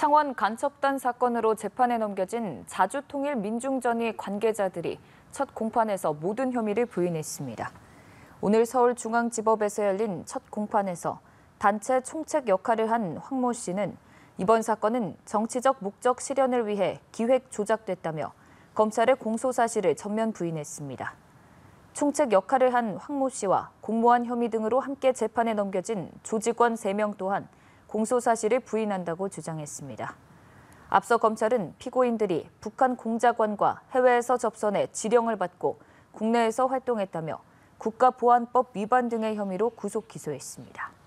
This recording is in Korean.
창원 간첩단 사건으로 재판에 넘겨진 자주통일 민중전이 관계자들이 첫 공판에서 모든 혐의를 부인했습니다. 오늘 서울중앙지법에서 열린 첫 공판에서 단체 총책 역할을 한황모 씨는 이번 사건은 정치적 목적 실현을 위해 기획 조작됐다며 검찰의 공소 사실을 전면 부인했습니다. 총책 역할을 한황모 씨와 공모한 혐의 등으로 함께 재판에 넘겨진 조직원 3명 또한 공소 사실을 부인한다고 주장했습니다. 앞서 검찰은 피고인들이 북한 공작원과 해외에서 접선해 지령을 받고 국내에서 활동했다며 국가보안법 위반 등의 혐의로 구속 기소했습니다.